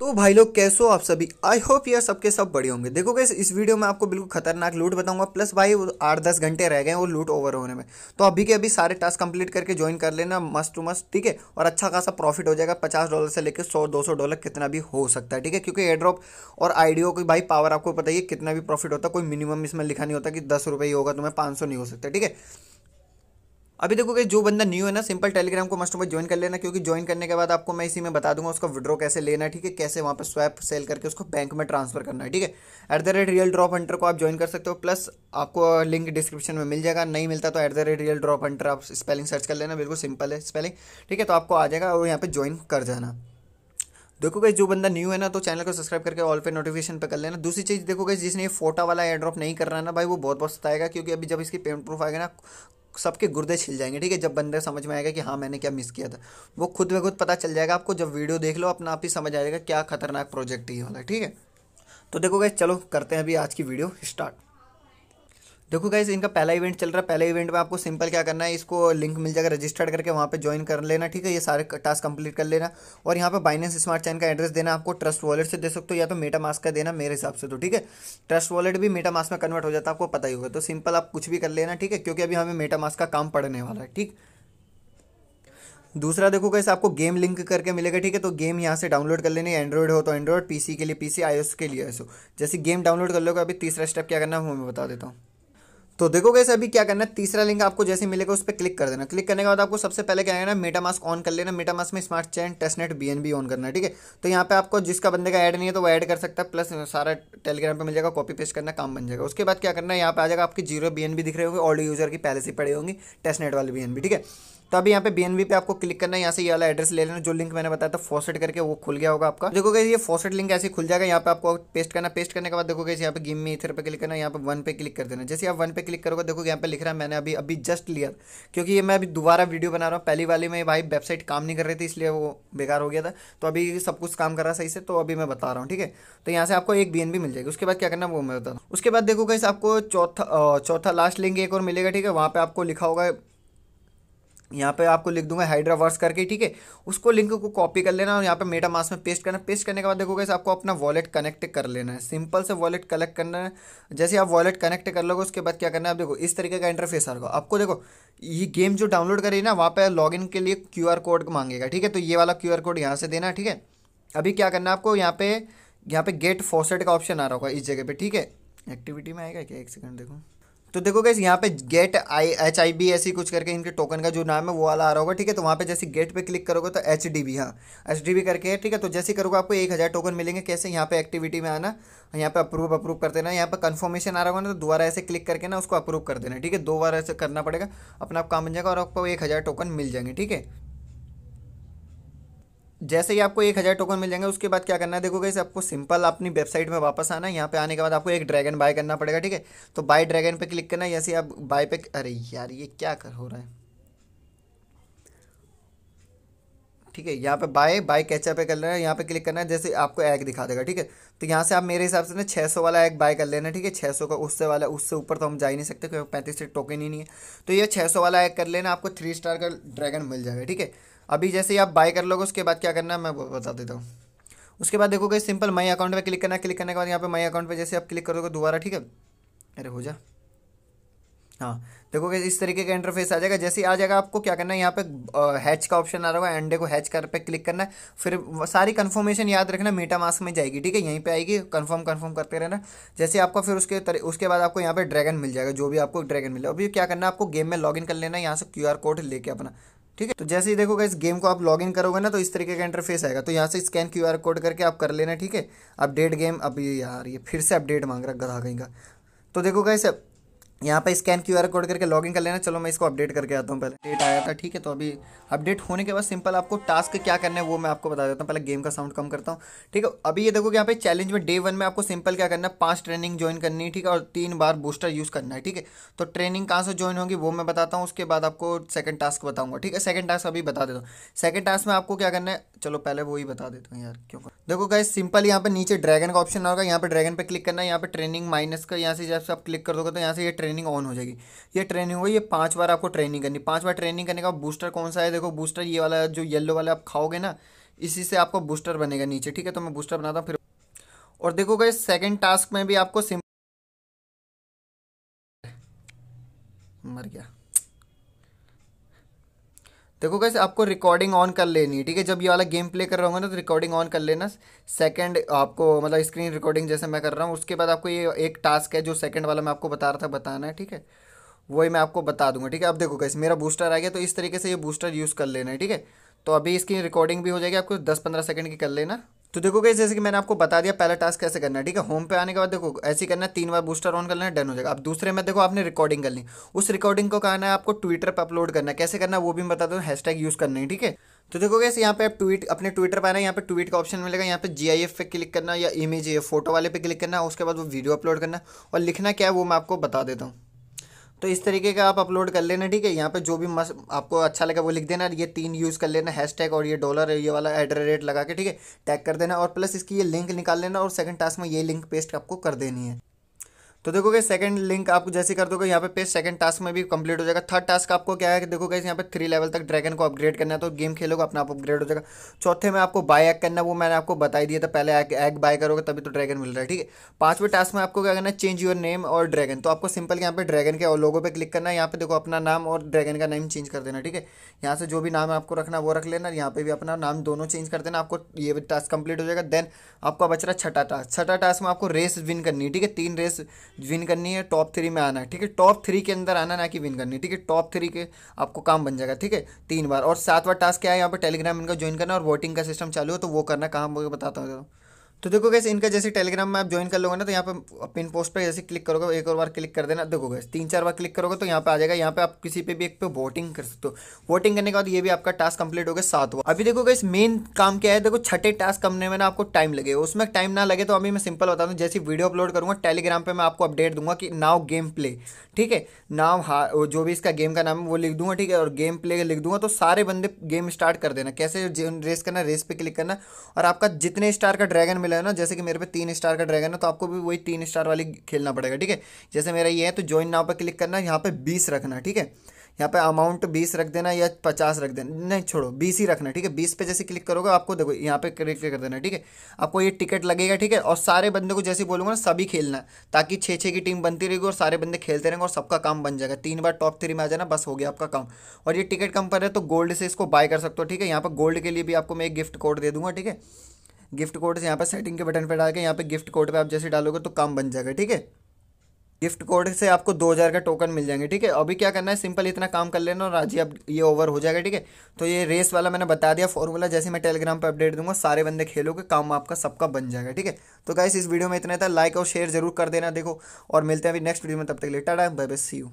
तो भाई लोग कैसे हो आप सभी आई होप यार सबके सब बड़े होंगे देखो कैसे इस वीडियो में आपको बिल्कुल खतरनाक लूट बताऊंगा प्लस भाई वो आठ दस घंटे रह गए वो लूट ओवर होने में तो अभी के अभी सारे टास्क कंप्लीट करके ज्वाइन कर लेना मस्त टू मस्त ठीक है और अच्छा खासा प्रॉफिट हो जाएगा पचास डॉलर से लेकर सौ दो सौ डॉलर कितना भी हो सकता है ठीक है क्योंकि एड्रॉप और आइडियो की भाई पावर आपको पता ही कितना भी प्रॉफिट होता कोई मिनिमम इसमें लिखा नहीं होता कि दस रुपये ही होगा तुम्हें मैं सौ नहीं हो सकता ठीक है अभी देखो कि जो बंदा न्यू है ना सिंपल टेलीग्राम को मस्ट ज्वाइन कर लेना क्योंकि ज्वाइन करने के बाद आपको मैं इसी में बता दूंगा उसका विड्रॉ कैसे लेना है ठीक है कैसे वहाँ पर स्वैप सेल करके उसको बैंक में ट्रांसफर करना है ठीक है at the rate real drop hunter को आप ज्वाइन कर सकते हो प्लस आपको लिंक डिस्क्रिप्शन में मिल जाएगा नहीं मिलता तो at the rate real drop hunter आप स्पेलिंग सर्च कर लेना बिल्कुल सिंपल है स्पेलिंग ठीक है तो आपको आ जाएगा और यहाँ पर ज्वाइन कर जाना देखो गई जो बंदा न्यू है ना तो चैनल को सब्सक्राइब करके ऑल पे नोटिफिकेशन पे कर लेना दूसरी चीज़ देखो गई जिसने ये फोटा वाला एयर ड्रॉप नहीं कर रहा है ना भाई वो बहुत बहुत सताएगा क्योंकि अभी जब इसकी पेमेंट प्रूफ आएगा ना सबके गुर्दे छिल जाएंगे ठीक है जब बंदे समझ में आएगा कि हाँ मैंने क्या मिस किया था वो खुद में खुद पता चल जाएगा आपको जब वीडियो देख लो अपना आप ही समझ आएगा क्या खतरनाक प्रोजेक्ट ये होगा ठीक है तो देखो गए चलो करते हैं अभी आज की वीडियो स्टार्ट देखो गाइज इनका पहला इवेंट चल रहा है पहले इवेंट में आपको सिंपल क्या करना है इसको लिंक मिल जाएगा रजिस्टर्ड करके वहाँ पे ज्वाइन कर लेना ठीक है ये सारे टास्क कंप्लीट कर लेना और यहाँ पे बाइनेंस स्मार्ट चैन का एड्रेस देना आपको ट्रस्ट वॉलेट से दे सकते हो या तो मेटा मास्क का देना मेरे हिसाब से तो ठीक है ट्रस्ट वॉलेट भी मेटा मास्क में कन्वर्ट हो जाता है आपको पता ही होगा तो सिंपल आप कुछ भी कर लेना ठीक है क्योंकि अभी हमें मेटा मास्क का काम पड़ने वाला है ठीक दूसरा देखो कैसे आपको गेम लिंक करके मिलेगा ठीक है तो गेम यहाँ से डाउनलोड कर लेनी एंड्रॉइड हो तो एंड्रॉइड पीसी के लिए पीसी आईओएस के लिए ऐसे जैसे गेम डाउनलोड कर लोगे अभी तीसरा स्टेप क्या करना है वो मैं बता देता हूँ तो देखो कैसे अभी क्या करना है तीसरा लिंक आपको जैसे मिलेगा उस पर क्लिक कर देना क्लिक करने के बाद आपको सबसे पहले क्या करना है मेटा मास्क ऑन कर लेना मेटा मास्क में smart chain testnet BNB on करना ठीक है तो यहाँ पे आपको जिसका बंदे का ऐड नहीं है तो वो ऐड कर सकता है प्लस सारा टेलीग्राम पर मिल जाएगा कॉपी पेस्ट करना काम बन जाएगा उसके बाद क्या करना है यहाँ पे आ जाएगा आपकी जीरो बी दिख रहे होंगे ऑल्ड यूजर की पहले से पड़े होंगी टेस्टनेट वाले बी ठीक है तो अभी यहाँ पे बीएनबी पे आपको क्लिक करना है यहाँ से ये वाला एड्रेस ले लेना जो लिंक मैंने बताया था फॉसेट करके वो खुल गया होगा आपका देखोगे ये फॉसेट लिंक ऐसे खुल जाएगा यहाँ पे आपको पेस्ट करना पेस्ट करने के बाद कैसे यहाँ पे गिम इथर पे क्लिक करना यहाँ पे वन पे क्लिक कर देना जैसे आप वन पे क्लिक करोगे देखो यहाँ पे लिख रहा है मैंने अभी अभी जस्ट लिया क्योंकि ये मैं अभी दोबारा वीडियो बना रहा हूँ पहली वाली में भाई वेबसाइट काम नहीं कर रही थी इसलिए वो बेकार हो गया था तो अभी सब कुछ काम कर रहा सही से तो अभी मैं बता रहा हूँ ठीक है तो यहाँ से आपको एक बी मिल जाएगी उसके बाद क्या करना वो मैं बता रहा हूँ उसके बाद देखो कैसे आपको चौथा चौथा लास्ट लिंक एक और मिलेगा ठीक है वहाँ पर आपको लिखा होगा यहाँ पे आपको लिख दूंगा हाइड्रावर्स करके ठीक है उसको लिंक को कॉपी कर लेना और यहाँ पे मेटा मास में पेस्ट करना पेस्ट करने के बाद देखोगे आपको अपना वॉलेट कनेक्ट कर लेना है सिंपल से वॉलेट कलेक्ट करना है जैसे आप वॉलेट कनेक्ट कर लोगे उसके बाद क्या करना है आप देखो इस तरीके का इंटरफेस आ रहा आपको देखो ये गेम जो डाउनलोड करिए ना वहाँ पर लॉग के लिए क्यू कोड मांगेगा ठीक है तो ये वाला क्यू कोड यहाँ से देना ठीक है अभी क्या करना है आपको यहाँ पे यहाँ पे गेट फॉसेट का ऑप्शन आ रहा होगा इस जगह पर ठीक है एक्टिविटी में आएगा क्या एक सेकंड देखो तो देखो गैस यहाँ पे get I H I B ऐसी कुछ करके इनके टोकन का जो नाम है वो वाला आ रहा होगा ठीक है तो वहाँ पे जैसे गेट पे क्लिक करोगे तो एच डी बी हाँ एच डी बी करके ठीक है तो जैसे करोगे आपको एक हज़ार टोकन मिलेंगे कैसे यहाँ पे एक्टिविटी में आना यहाँ पे अप्रूव अप्रूव कर देना यहाँ पे कन्फर्मेशन आ रहा होगा ना तो दोबारा ऐसे क्लिक करके ना उसको अप्रूव कर देना ठीक है दो बार ऐसे करना पड़ेगा अपना आप काम बन जाएगा और आपको एक हज़ार टोकन मिल जाएंगे ठीक है जैसे ही आपको एक हज़ार टोकन मिल जाएंगे उसके बाद क्या करना है देखो गई आपको सिंपल अपनी वेबसाइट में वापस आना है यहाँ पे आने के बाद आपको एक ड्रैगन बाय करना पड़ेगा ठीक है तो बाय ड्रैगन पे क्लिक करना है जैसे आप बाय पे अरे यार ये क्या कर हो रहा है ठीक है यहाँ पे बाय बाय कैचअप पे कर लेना है यहाँ पे क्लिक करना है जैसे आपको एग दिखा देगा ठीक है तो यहाँ से आप मेरे हिसाब से ना सौ वाला एग बाय कर लेना ठीक है सौ का उससे वाला उससे ऊपर तो हम जा ही नहीं सकते क्योंकि पैंतीस टोकन ही नहीं है तो ये सौ वाला एग कर लेना आपको थ्री स्टार का ड्रैगन मिल जाएगा ठीक है अभी जैसे ही आप बाय कर लोगे उसके बाद क्या करना है मैं बता देता हूँ उसके बाद देखोगे सिंपल मई अकाउंट पर क्लिक करना क्लिक करने के बाद यहाँ पे मई अकाउंट पर जैसे आप क्लिक करोगे दोबारा ठीक है अरे हो जा हाँ कि इस तरीके का इंटरफेस आ जाएगा जैसे ही आ जाएगा आपको क्या करना है यहाँ पे हैच का ऑप्शन आ रहा होगा अंडे को हैच कर पे क्लिक करना है फिर सारी कन्फर्मेशन याद रखना मीटा मास्क में जाएगी ठीक है यहीं पे आएगी कंफर्म कंफर्म करते रहना जैसे आपको फिर उसके तर, उसके बाद आपको यहाँ पे ड्रैगन मिल जाएगा जो भी आपको ड्रैगन मिले अभी क्या करना है आपको गेम में लॉग कर लेना है यहाँ से क्यू कोड लेके अपना ठीक है तो जैसे ही देखोगे इस गेम को आप लॉग इन करोगे ना तो इस तरीके का इंटरफेस आएगा तो यहाँ से स्कैन क्यू आर कोड करके आप कर लेना ठीक है अपडेट गेम अब यार ये फिर से अपडेट मांग रहा गधा कहीं का तो देखो इसे यहाँ पे स्कैन क्यूआर कोड करके लॉगिन कर लेना चलो मैं इसको अपडेट करके आता हूँ पहले डेट आया था ठीक है तो अभी अपडेट होने के बाद सिंपल आपको टास्क क्या करना है वो मैं आपको बता देता हूँ पहले गेम का साउंड कम करता हूँ ठीक है अभी ये देखो कि यहाँ पे चैलेंज में डे वन में आपको सिंपल क्या करना है पाँच ट्रेनिंग ज्वाइन करनी है ठीक है और तीन बार बूस्टर यूज़ करना है ठीक है तो ट्रेनिंग कहाँ से ज्वाइन होगी वो मैं बताता हूँ उसके बाद आपको सेकंड टास्क बताऊँगा ठीक है सेकंड टास्क अभी बता देता हूँ सेकंड टास्क में आपको क्या करना है चलो पहले वही बता देता हूँ यार क्यों देखो गए सिंपल यहाँ पर नीचे ड्रैगन का ऑप्शन होगा यहाँ पर ड्रैगन पर क्लिक करना है यहाँ पर ट्रेनिंग माइनस का यहाँ से जैसे आप क्लिक कर दोगे तो यहाँ से ये ट्रेनिंग ऑन हो जाएगी ये ट्रेनिंग होगी ये पाँच बार आपको ट्रेनिंग करनी पाँच बार ट्रेनिंग करने का बूस्टर कौन सा है देखो बूस्टर ये वाला जो येलो वाला आप खाओगे ना इसी से आपको बूस्टर बनेगा नीचे ठीक है तो मैं बूस्टर बनाता हूँ फिर और देखो गए सेकेंड टास्क में भी आपको सिम मर गया देखो कैसे आपको रिकॉर्डिंग ऑन कर लेनी है ठीक है जब ये वाला गेम प्ले कर रहा होगा ना तो रिकॉर्डिंग ऑन कर लेना सेकंड आपको मतलब स्क्रीन रिकॉर्डिंग जैसे मैं कर रहा हूँ उसके बाद आपको ये एक टास्क है जो सेकंड वाला मैं आपको बता रहा था बताना है ठीक है वही मैं आपको बता दूंगा ठीक है अब देखो कैसे मेरा बूस्टर आ गया तो इस तरीके से ये बूस्टर यूज़ कर लेना है ठीक है तो अभी इसकी रिकॉर्डिंग भी हो जाएगी आपको दस पंद्रह सेकेंड की कर लेना तो देखो गई जैसे कि मैंने आपको बता दिया पहला टास्क कैसे करना है ठीक है होम पे आने के बाद देखो ऐसे करना है तीन बार बूस्टर ऑन कर लेना डन हो जाएगा अब दूसरे में देखो आपने रिकॉर्डिंग करनी उस रिकॉर्डिंग को कहना है आपको ट्विटर पर अपलोड करना है कैसे करना है वो भी मैं बता दूँ हैश यूज़ करना है ठीक है तो देखो कैसे यहाँ पे आप ट्वीट अपने ट्विटर पर आना यहाँ पे ट्वीट का ऑप्शन मिलेगा यहाँ पे जी आई एफ पे क्लिक करना या इमेज फोटो वाले पे क्लिक करना उसके बाद वो वीडियो अपलोड करना और लिखना क्या है वो मैं आपको बता देता हूँ तो इस तरीके का आप अपलोड कर लेना ठीक है यहाँ पे जो भी मस आपको अच्छा लगे वो लिख देना ये तीन यूज़ कर लेना हैशटैग और ये डॉलर ये वाला एट रेट लगा के ठीक है टैग कर देना और प्लस इसकी ये लिंक निकाल लेना और सेकंड टास्क में ये लिंक पेस्ट आपको कर देनी है तो देखो गई सेकंड लिंक आप जैसे कर दोगे यहाँ पे पेज सेकंड टास्क में भी कंप्लीट हो जाएगा थर्ड टास्क आपको क्या है कि देखो गई यहाँ पे थ्री लेवल तक ड्रैगन को अपग्रेड करना है तो गेम खेलोगे अपना आप अपग्रेड हो जाएगा चौथे में आपको बाय एग करना वो मैंने आपको बताई दिया था तो पहले एग एग बाय करोगे तभी तो ड्रैगन मिल रहा है ठीक है पाँचवें टास्क में आपको क्या करना है चेंज योर नेम और ड्रैगन तो आपको सिंपल यहाँ पे ड्रैगन के लोगों पर क्लिक करना है यहाँ पे देखो अपना नाम और ड्रैगन का नेम चेंज कर देना ठीक है यहाँ से जो भी नाम आपको रखना वो रख लेना यहाँ पे भी अपना नाम दोनों चेंज कर देना आपको ये भी टास्क कंप्लीट हो जाएगा देन आपका बच रहा छठा टास्क छठा टास्क में आपको रेस विन करनी है ठीक है तीन रेस विन करनी है टॉप थ्री में आना है ठीक है टॉप थ्री के अंदर आना ना कि विन करनी ठीक है टॉप थ्री के आपको काम बन जाएगा ठीक है तीन बार और सातवां टास्क क्या है यहाँ पर टेलीग्राम इनका ज्वाइन करना और वोटिंग का सिस्टम चालू हो तो वो करना कहाँ बताता हूँ तो देखो गैस इनका जैसे टेलीग्राम में आप ज्वाइन कर लोगे ना तो यहाँ पे पिन पोस्ट पर जैसे क्लिक करोगे एक और बार क्लिक कर देना देखो गैस तीन चार बार क्लिक करोगे तो यहाँ पे आ जाएगा यहाँ पे आप किसी पे भी एक पे वोटिंग कर सकते हो वोटिंग करने के बाद ये भी आपका टास्क कंप्लीट हो गया हुआ अभी देखो गैस मेन काम क्या है देखो छठे टास्क करने में ना आपको टाइम लगे उसमें टाइम ना लगे तो अभी मैं सिंपल बता दूँ जैसे वीडियो अपलोड करूँगा टेलीग्राम पर मैं आपको अपडेट दूंगा कि नाव गेम प्ले ठीक है नाव जो भी इसका गेम का नाम है वो लिख दूंगा ठीक है और गेम प्ले लिख दूंगा तो सारे बंदे गेम स्टार्ट कर देना कैसे रेस करना रेस पर क्लिक करना और आपका जितने स्टार का ड्रैगन मिला है ना जैसे कि मेरे पे तीन स्टार का ड्रैगन है तो आपको भी वही तीन स्टार वाली खेलना पड़ेगा ठीक है जैसे मेरा ये है तो ज्वाइन नाव पर क्लिक करना यहाँ पर बीस रखना ठीक है यहाँ पे अमाउंट बीस रख देना या पचास रख देना नहीं छोड़ो बीस ही रखना ठीक है बीस पे जैसे क्लिक करोगे आपको देखो यहाँ पे क्लिक कर देना ठीक है आपको ये टिकट लगेगा ठीक है और सारे बंदे को जैसे बोलूँगा ना सभी खेलना ताकि छः छः की टीम बनती रहेगी और सारे बंदे खेलते रहेंगे और सबका काम बन जाएगा तीन बार टॉप थ्री में आ जाना बस हो गया आपका काम और ये टिकट कम पर है तो गोल्ड से इसको बाय कर सकते हो ठीक है यहाँ पर गोल्ड के लिए भी आपको मैं एक गिफ्ट कोड दे दूँगा ठीक है गिफ्ट कोड से यहाँ पर सेटिंग के बटन पर डाल के यहाँ पर गिफ्ट कोड पर आप जैसे डालोगे तो काम बन जाएगा ठीक है गिफ्ट कोड से आपको दो हज़ार का टोकन मिल जाएंगे ठीक है अभी क्या करना है सिंपल इतना काम कर लेना और आज ही अब ये ओवर हो जाएगा ठीक है तो ये रेस वाला मैंने बता दिया फॉर्मूला जैसे मैं टेलीग्राम पर अपडेट दूंगा सारे बंदे खेलोगे काम आपका सबका बन जाएगा ठीक है तो गाइस इस वीडियो में इतना था लाइक और शेयर जरूर कर देना देखो और मिलते हैं अभी नेक्स्ट वीडियो में तब तक लेटा आए बाय बाय सी यू